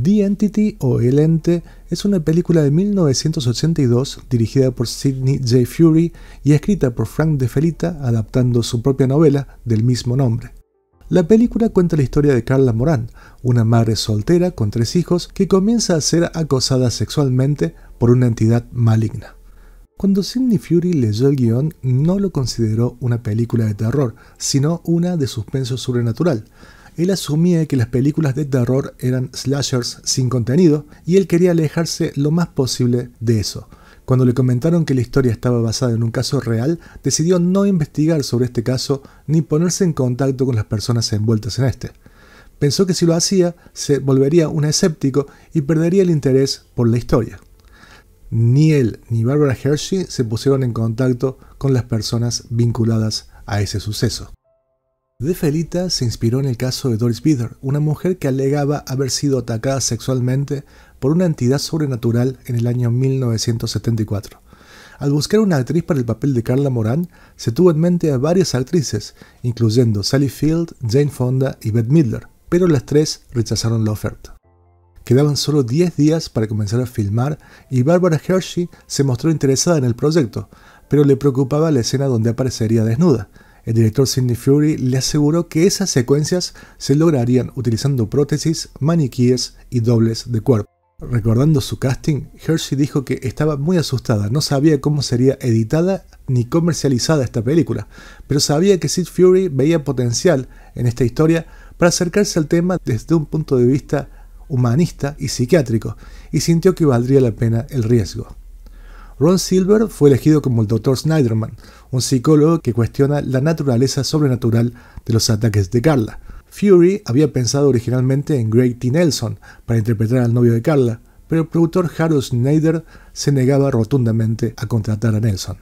The Entity o El Ente es una película de 1982 dirigida por Sidney J. Fury y escrita por Frank De adaptando su propia novela del mismo nombre. La película cuenta la historia de Carla Moran, una madre soltera con tres hijos que comienza a ser acosada sexualmente por una entidad maligna. Cuando Sidney Fury leyó el guión no lo consideró una película de terror, sino una de suspenso sobrenatural, él asumía que las películas de terror eran slashers sin contenido y él quería alejarse lo más posible de eso. Cuando le comentaron que la historia estaba basada en un caso real, decidió no investigar sobre este caso ni ponerse en contacto con las personas envueltas en este. Pensó que si lo hacía, se volvería un escéptico y perdería el interés por la historia. Ni él ni Barbara Hershey se pusieron en contacto con las personas vinculadas a ese suceso. De Felita se inspiró en el caso de Doris Bider, una mujer que alegaba haber sido atacada sexualmente por una entidad sobrenatural en el año 1974. Al buscar una actriz para el papel de Carla Moran, se tuvo en mente a varias actrices, incluyendo Sally Field, Jane Fonda y Bette Midler, pero las tres rechazaron la oferta. Quedaban solo 10 días para comenzar a filmar y Barbara Hershey se mostró interesada en el proyecto, pero le preocupaba la escena donde aparecería desnuda, el director Sidney Fury le aseguró que esas secuencias se lograrían utilizando prótesis, maniquíes y dobles de cuerpo. Recordando su casting, Hershey dijo que estaba muy asustada, no sabía cómo sería editada ni comercializada esta película, pero sabía que Sid Fury veía potencial en esta historia para acercarse al tema desde un punto de vista humanista y psiquiátrico, y sintió que valdría la pena el riesgo. Ron Silver fue elegido como el Dr. Snyderman, un psicólogo que cuestiona la naturaleza sobrenatural de los ataques de Carla. Fury había pensado originalmente en Greg T. Nelson para interpretar al novio de Carla, pero el productor Harold Schneider se negaba rotundamente a contratar a Nelson.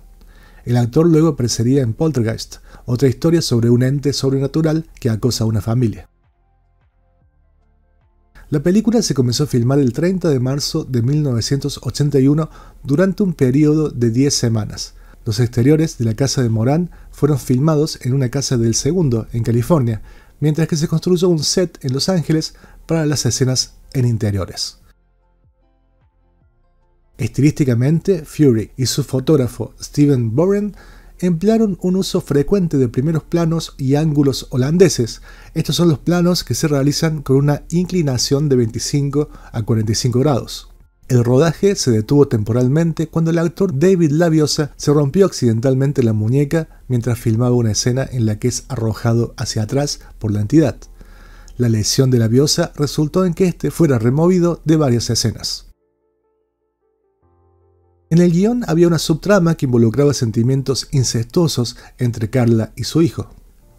El actor luego aparecería en Poltergeist, otra historia sobre un ente sobrenatural que acosa a una familia. La película se comenzó a filmar el 30 de marzo de 1981 durante un periodo de 10 semanas. Los exteriores de la casa de Morán fueron filmados en una casa del segundo, en California, mientras que se construyó un set en Los Ángeles para las escenas en interiores. Estilísticamente, Fury y su fotógrafo Steven Boren emplearon un uso frecuente de primeros planos y ángulos holandeses. Estos son los planos que se realizan con una inclinación de 25 a 45 grados. El rodaje se detuvo temporalmente cuando el actor David Laviosa se rompió accidentalmente la muñeca mientras filmaba una escena en la que es arrojado hacia atrás por la entidad. La lesión de Laviosa resultó en que este fuera removido de varias escenas. En el guión había una subtrama que involucraba sentimientos incestuosos entre Carla y su hijo.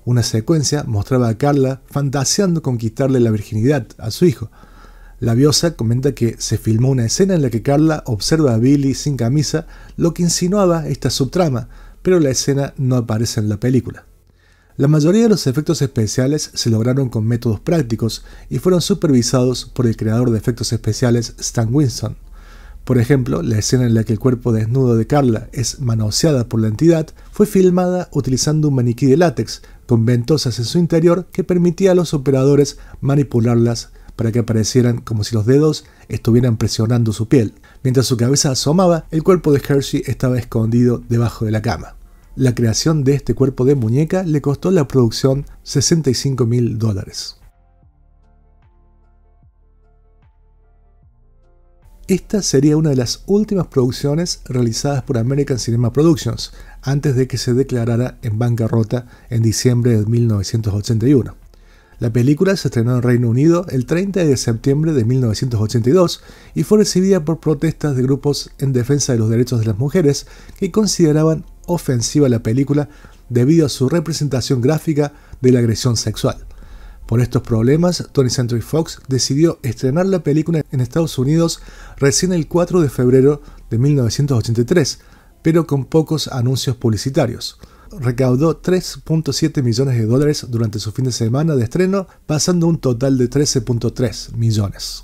Una secuencia mostraba a Carla fantaseando conquistarle la virginidad a su hijo. La Biosa comenta que se filmó una escena en la que Carla observa a Billy sin camisa, lo que insinuaba esta subtrama, pero la escena no aparece en la película. La mayoría de los efectos especiales se lograron con métodos prácticos y fueron supervisados por el creador de efectos especiales Stan Winston. Por ejemplo, la escena en la que el cuerpo desnudo de Carla es manoseada por la entidad fue filmada utilizando un maniquí de látex con ventosas en su interior que permitía a los operadores manipularlas para que aparecieran como si los dedos estuvieran presionando su piel. Mientras su cabeza asomaba, el cuerpo de Hershey estaba escondido debajo de la cama. La creación de este cuerpo de muñeca le costó la producción 65 mil dólares. Esta sería una de las últimas producciones realizadas por American Cinema Productions, antes de que se declarara en bancarrota en diciembre de 1981. La película se estrenó en Reino Unido el 30 de septiembre de 1982 y fue recibida por protestas de grupos en defensa de los derechos de las mujeres que consideraban ofensiva la película debido a su representación gráfica de la agresión sexual. Por estos problemas, Tony Century Fox decidió estrenar la película en Estados Unidos recién el 4 de febrero de 1983, pero con pocos anuncios publicitarios. Recaudó 3.7 millones de dólares durante su fin de semana de estreno, pasando un total de 13.3 millones.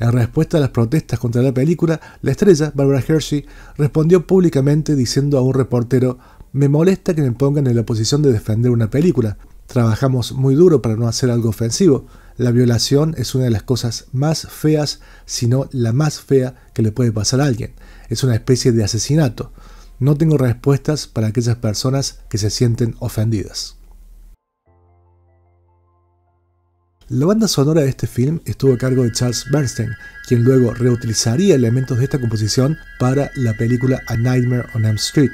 En respuesta a las protestas contra la película, la estrella, Barbara Hershey, respondió públicamente diciendo a un reportero, me molesta que me pongan en la posición de defender una película. Trabajamos muy duro para no hacer algo ofensivo. La violación es una de las cosas más feas, si no la más fea que le puede pasar a alguien. Es una especie de asesinato. No tengo respuestas para aquellas personas que se sienten ofendidas. La banda sonora de este film estuvo a cargo de Charles Bernstein, quien luego reutilizaría elementos de esta composición para la película A Nightmare on Elm Street,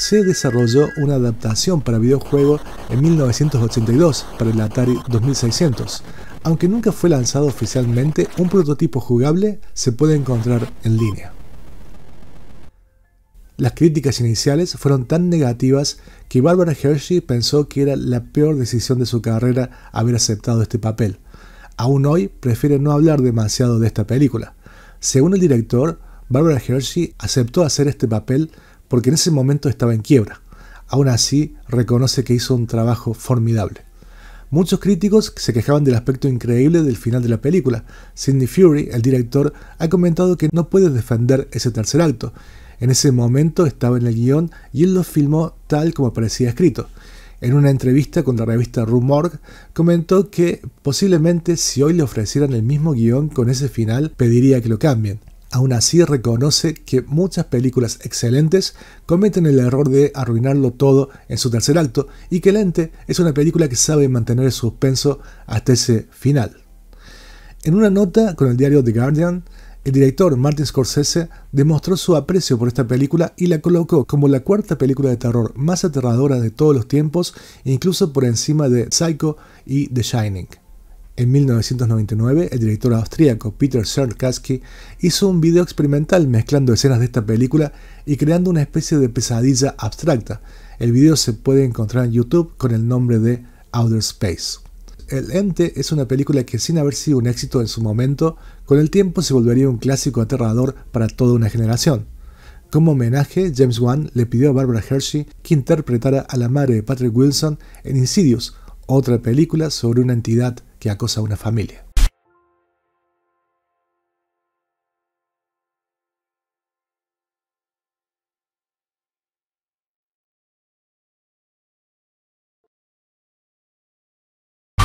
se desarrolló una adaptación para videojuego en 1982 para el Atari 2600. Aunque nunca fue lanzado oficialmente, un prototipo jugable se puede encontrar en línea. Las críticas iniciales fueron tan negativas que Barbara Hershey pensó que era la peor decisión de su carrera haber aceptado este papel. Aún hoy prefiere no hablar demasiado de esta película. Según el director, Barbara Hershey aceptó hacer este papel porque en ese momento estaba en quiebra. Aún así, reconoce que hizo un trabajo formidable. Muchos críticos se quejaban del aspecto increíble del final de la película. Sidney Fury, el director, ha comentado que no puede defender ese tercer acto. En ese momento estaba en el guión y él lo filmó tal como parecía escrito. En una entrevista con la revista Rumor, comentó que posiblemente si hoy le ofrecieran el mismo guión con ese final, pediría que lo cambien. Aún así reconoce que muchas películas excelentes cometen el error de arruinarlo todo en su tercer acto y que Lente es una película que sabe mantener el suspenso hasta ese final. En una nota con el diario The Guardian, el director Martin Scorsese demostró su aprecio por esta película y la colocó como la cuarta película de terror más aterradora de todos los tiempos, incluso por encima de Psycho y The Shining. En 1999, el director austríaco Peter Serkatsky hizo un video experimental mezclando escenas de esta película y creando una especie de pesadilla abstracta. El video se puede encontrar en YouTube con el nombre de Outer Space. El Ente es una película que sin haber sido un éxito en su momento, con el tiempo se volvería un clásico aterrador para toda una generación. Como homenaje, James Wan le pidió a Barbara Hershey que interpretara a la madre de Patrick Wilson en Insidious, otra película sobre una entidad que acosa una familia.